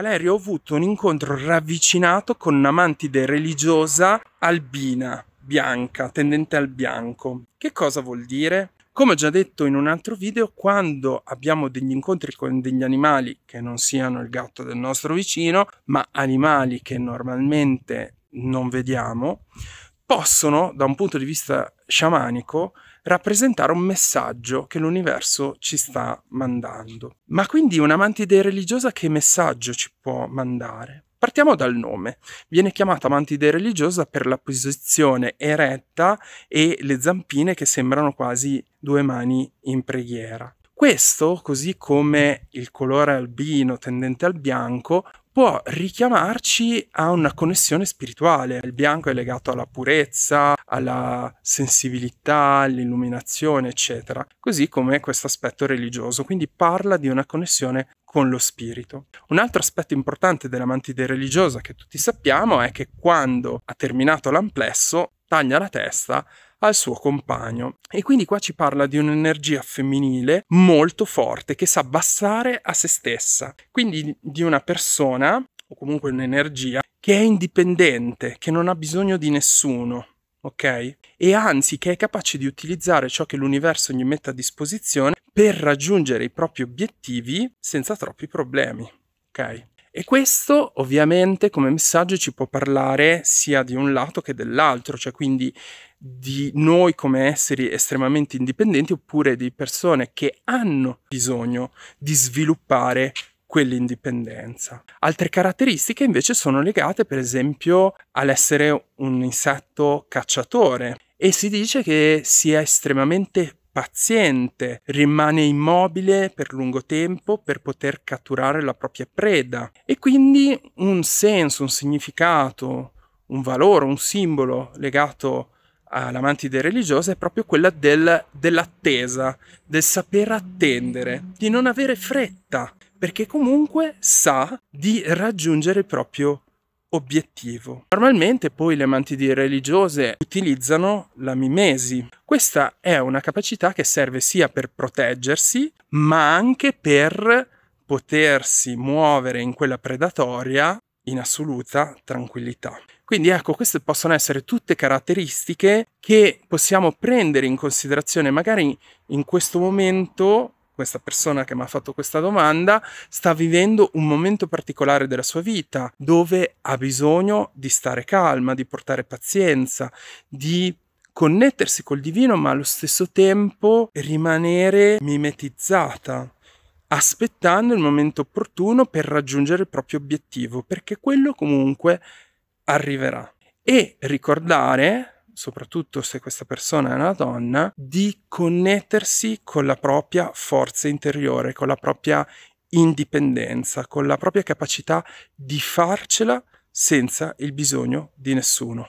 Valerio, ho avuto un incontro ravvicinato con un'amantide religiosa albina, bianca, tendente al bianco. Che cosa vuol dire? Come ho già detto in un altro video, quando abbiamo degli incontri con degli animali che non siano il gatto del nostro vicino, ma animali che normalmente non vediamo, possono, da un punto di vista sciamanico, rappresentare un messaggio che l'universo ci sta mandando. Ma quindi un'amantide religiosa che messaggio ci può mandare? Partiamo dal nome. Viene chiamata mantide religiosa per la posizione eretta e le zampine che sembrano quasi due mani in preghiera. Questo, così come il colore albino tendente al bianco, può richiamarci a una connessione spirituale. Il bianco è legato alla purezza, alla sensibilità, all'illuminazione, eccetera, così come questo aspetto religioso, quindi parla di una connessione con lo spirito. Un altro aspetto importante della mantide religiosa che tutti sappiamo è che quando ha terminato l'amplesso taglia la testa al suo compagno. E quindi qua ci parla di un'energia femminile molto forte che sa abbassare a se stessa, quindi di una persona o comunque un'energia che è indipendente, che non ha bisogno di nessuno, ok? E anzi che è capace di utilizzare ciò che l'universo gli mette a disposizione per raggiungere i propri obiettivi senza troppi problemi, ok? E questo ovviamente come messaggio ci può parlare sia di un lato che dell'altro, cioè quindi di noi come esseri estremamente indipendenti oppure di persone che hanno bisogno di sviluppare quell'indipendenza. Altre caratteristiche invece sono legate per esempio all'essere un insetto cacciatore e si dice che sia estremamente paziente, rimane immobile per lungo tempo per poter catturare la propria preda e quindi un senso, un significato, un valore, un simbolo legato alla religiosa è proprio quella del, dell'attesa, del saper attendere, di non avere fretta, perché comunque sa di raggiungere il proprio obiettivo. Normalmente poi le mantidi religiose utilizzano la mimesi. Questa è una capacità che serve sia per proteggersi, ma anche per potersi muovere in quella predatoria in assoluta tranquillità. Quindi ecco, queste possono essere tutte caratteristiche che possiamo prendere in considerazione magari in questo momento questa persona che mi ha fatto questa domanda sta vivendo un momento particolare della sua vita dove ha bisogno di stare calma, di portare pazienza, di connettersi col divino ma allo stesso tempo rimanere mimetizzata aspettando il momento opportuno per raggiungere il proprio obiettivo perché quello comunque arriverà e ricordare soprattutto se questa persona è una donna, di connettersi con la propria forza interiore, con la propria indipendenza, con la propria capacità di farcela senza il bisogno di nessuno.